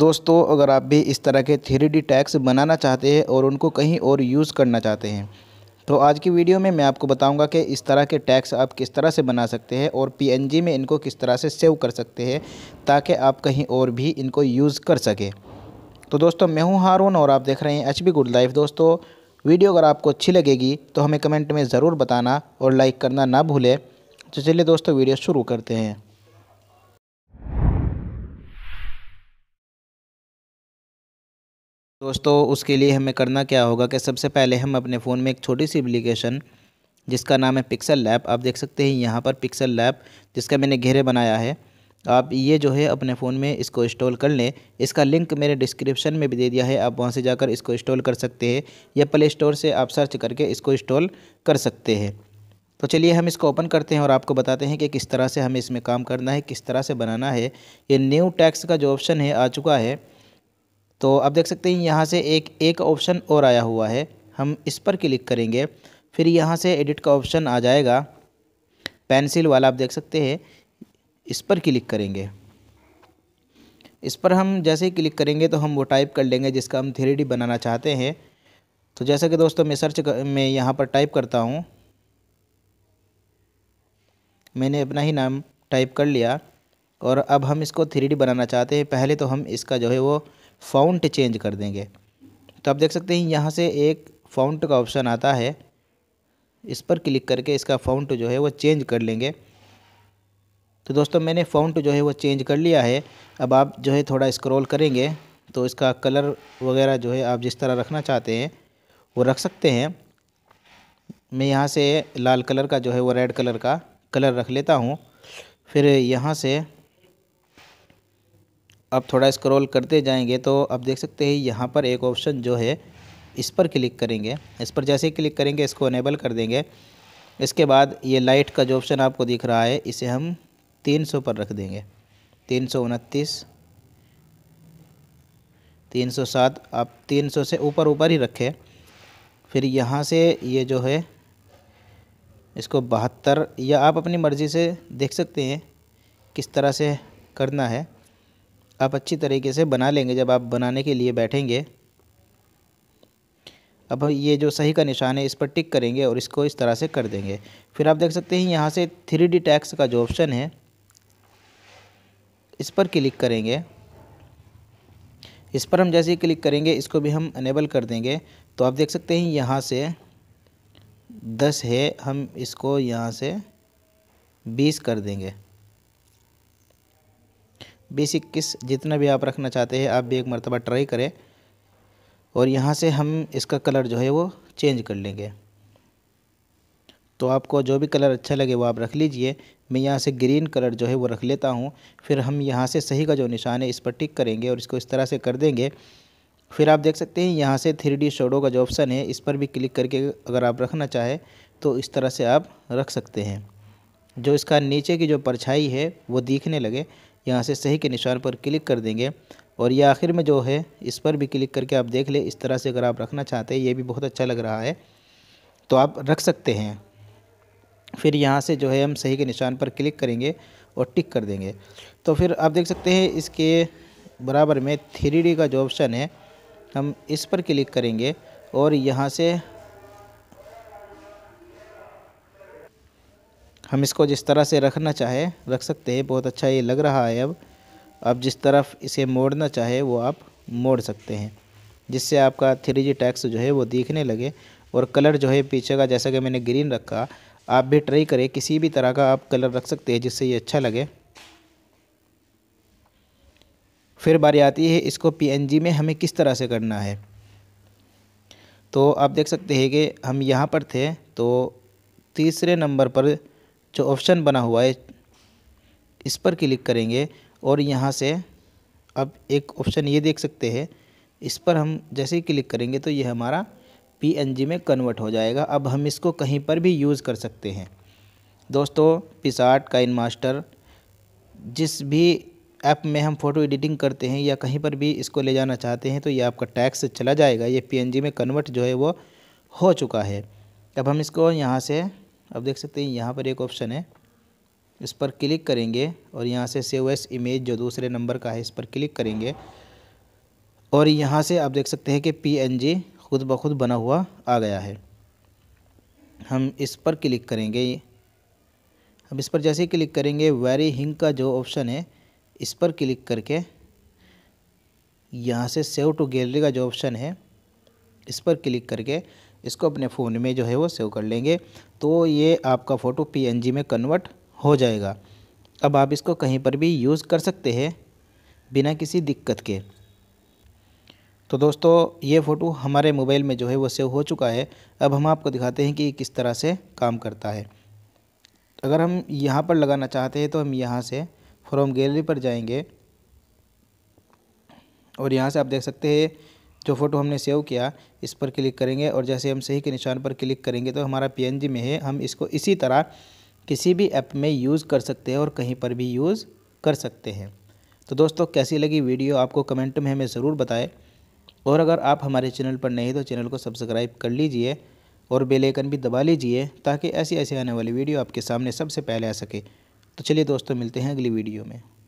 दोस्तों अगर आप भी इस तरह के थ्री डी टैक्स बनाना चाहते हैं और उनको कहीं और यूज़ करना चाहते हैं तो आज की वीडियो में मैं आपको बताऊंगा कि इस तरह के टैक्स आप किस तरह से बना सकते हैं और पीएनजी में इनको किस तरह से सेव कर सकते हैं ताकि आप कहीं और भी इनको यूज़ कर सकें तो दोस्तों मैं हूं हारून और आप देख रहे हैं एच बी गुड लाइफ दोस्तों वीडियो अगर आपको अच्छी लगेगी तो हमें कमेंट में ज़रूर बताना और लाइक करना ना भूलें तो चलिए दोस्तों वीडियो शुरू करते हैं दोस्तों उसके लिए हमें करना क्या होगा कि सबसे पहले हम अपने फ़ोन में एक छोटी सी एप्लीकेशन जिसका नाम है पिक्सल लैब आप देख सकते हैं यहाँ पर पिक्सल लैब जिसका मैंने घेरे बनाया है आप ये जो है अपने फ़ोन में इसको इंस्टॉल कर लें इसका लिंक मैंने डिस्क्रिप्शन में भी दे दिया है आप वहाँ से जाकर इसको इंस्टॉल कर सकते हैं या प्ले स्टोर से आप सर्च करके इसको इंस्टॉल कर सकते हैं तो चलिए हम इसको ओपन करते हैं और आपको बताते हैं कि किस तरह से हमें इसमें काम करना है किस तरह से बनाना है ये न्यू टैक्स का जो ऑप्शन है आ चुका है तो आप देख सकते हैं यहाँ से एक एक ऑप्शन और आया हुआ है हम इस पर क्लिक करेंगे फिर यहाँ से एडिट का ऑप्शन आ जाएगा पेंसिल वाला आप देख सकते हैं इस पर क्लिक करेंगे इस पर हम जैसे ही क्लिक करेंगे तो हम वो टाइप कर लेंगे जिसका हम थ्री बनाना चाहते हैं तो जैसा कि दोस्तों मैं सर्च कर, मैं यहाँ पर टाइप करता हूँ मैंने अपना ही नाम टाइप कर लिया और अब हम इसको थ्री बनाना चाहते हैं पहले तो हम इसका जो है वो फाउंट चेंज कर देंगे तो आप देख सकते हैं यहाँ से एक फाउंट का ऑप्शन आता है इस पर क्लिक करके इसका फाउंट जो है वो चेंज कर लेंगे तो दोस्तों मैंने फ़ाउंट जो है वो चेंज कर लिया है अब आप जो है थोड़ा स्क्रॉल करेंगे तो इसका कलर वगैरह जो है आप जिस तरह रखना चाहते हैं वो रख सकते हैं मैं यहाँ से लाल कलर का जो है वो रेड कलर का कलर रख लेता हूँ फिर यहाँ से आप थोड़ा स्क्रॉल करते जाएंगे तो आप देख सकते हैं यहाँ पर एक ऑप्शन जो है इस पर क्लिक करेंगे इस पर जैसे ही क्लिक करेंगे इसको अनेबल कर देंगे इसके बाद ये लाइट का जो ऑप्शन आपको दिख रहा है इसे हम तीन सौ पर रख देंगे तीन सौ उनतीस तीन सौ सात आप तीन सौ से ऊपर ऊपर ही रखें फिर यहाँ से ये जो है इसको बहत्तर या आप अपनी मर्ज़ी से देख सकते हैं किस तरह से करना है आप अच्छी तरीके से बना लेंगे जब आप बनाने के लिए बैठेंगे अब ये जो सही का निशान है इस पर टिक करेंगे और इसको इस तरह से कर देंगे फिर आप देख सकते हैं यहाँ से थ्री डी टैक्स का जो ऑप्शन है इस पर क्लिक करेंगे इस पर हम जैसे ही क्लिक करेंगे इसको भी हम अनेबल कर देंगे तो आप देख सकते हैं यहाँ से दस है हम इसको यहाँ से बीस कर देंगे बेसिक किस जितना भी आप रखना चाहते हैं आप भी एक मरतबा ट्राई करें और यहाँ से हम इसका कलर जो है वो चेंज कर लेंगे तो आपको जो भी कलर अच्छा लगे वो आप रख लीजिए मैं यहाँ से ग्रीन कलर जो है वो रख लेता हूँ फिर हम यहाँ से सही का जो निशान है इस पर टिक करेंगे और इसको इस तरह से कर देंगे फिर आप देख सकते हैं यहाँ से थ्री डी शोडो का जो ऑप्शन है इस पर भी क्लिक करके अगर आप रखना चाहें तो इस तरह से आप रख सकते हैं जो इसका नीचे की जो परछाई है वो दिखने लगे यहाँ से सही के निशान पर क्लिक कर देंगे और ये आखिर में जो है इस पर भी क्लिक करके आप देख लें इस तरह से अगर आप रखना चाहते हैं ये भी बहुत अच्छा लग रहा है तो आप रख सकते हैं फिर यहाँ से जो है हम सही के निशान पर क्लिक करेंगे और टिक कर देंगे तो फिर आप देख सकते हैं इसके बराबर में थ्री का जो ऑप्शन है हम इस पर क्लिक करेंगे और यहाँ से हम इसको जिस तरह से रखना चाहे रख सकते हैं बहुत अच्छा ये लग रहा है अब आप जिस तरफ इसे मोड़ना चाहे वो आप मोड़ सकते हैं जिससे आपका थ्री जी टैक्स जो है वो दिखने लगे और कलर जो है पीछे का जैसा कि मैंने ग्रीन रखा आप भी ट्राई करें किसी भी तरह का आप कलर रख सकते हैं जिससे ये अच्छा लगे फिर बारी आती है इसको पीएनजी में हमें किस तरह से करना है तो आप देख सकते हैं कि हम यहाँ पर थे तो तीसरे नंबर पर जो ऑप्शन बना हुआ है इस पर क्लिक करेंगे और यहाँ से अब एक ऑप्शन ये देख सकते हैं इस पर हम जैसे ही क्लिक करेंगे तो ये हमारा पी में कन्वर्ट हो जाएगा अब हम इसको कहीं पर भी यूज़ कर सकते हैं दोस्तों पिसाट काइन मास्टर जिस भी ऐप में हम फ़ोटो एडिटिंग करते हैं या कहीं पर भी इसको ले जाना चाहते हैं तो ये आपका टैक्स चला जाएगा ये पी में कन्वर्ट जो है वो हो चुका है अब हम इसको यहाँ से अब देख सकते हैं यहाँ पर एक ऑप्शन है इस पर क्लिक करेंगे और यहाँ से सेव एस इमेज जो दूसरे नंबर का है इस पर क्लिक करेंगे और यहाँ से आप देख सकते हैं कि जी खुद ब खुद बना हुआ आ गया है हम इस पर क्लिक करेंगे हम इस पर जैसे ही क्लिक करेंगे वेरी हिंग का जो ऑप्शन है इस पर क्लिक करके यहाँ से सेव टू गैलरी का जो ऑप्शन है इस पर क्लिक करके इसको अपने फ़ोन में जो है वो सेव कर लेंगे तो ये आपका फ़ोटो पीएनजी में कन्वर्ट हो जाएगा अब आप इसको कहीं पर भी यूज़ कर सकते हैं बिना किसी दिक्कत के तो दोस्तों ये फ़ोटो हमारे मोबाइल में जो है वो सेव हो चुका है अब हम आपको दिखाते हैं कि किस तरह से काम करता है अगर हम यहाँ पर लगाना चाहते हैं तो हम यहाँ से फ्रॉम गैलरी पर जाएंगे और यहाँ से आप देख सकते हैं जो फ़ोटो हमने सेव किया इस पर क्लिक करेंगे और जैसे हम सही के निशान पर क्लिक करेंगे तो हमारा पी में है हम इसको इसी तरह किसी भी ऐप में यूज़ कर सकते हैं और कहीं पर भी यूज़ कर सकते हैं तो दोस्तों कैसी लगी वीडियो आपको कमेंट में हमें ज़रूर बताएं और अगर आप हमारे चैनल पर नहीं तो चैनल को सब्सक्राइब कर लीजिए और बेल आइकन भी दबा लीजिए ताकि ऐसी ऐसी आने वाली वीडियो आपके सामने सबसे पहले आ सके तो चलिए दोस्तों मिलते हैं अगली वीडियो में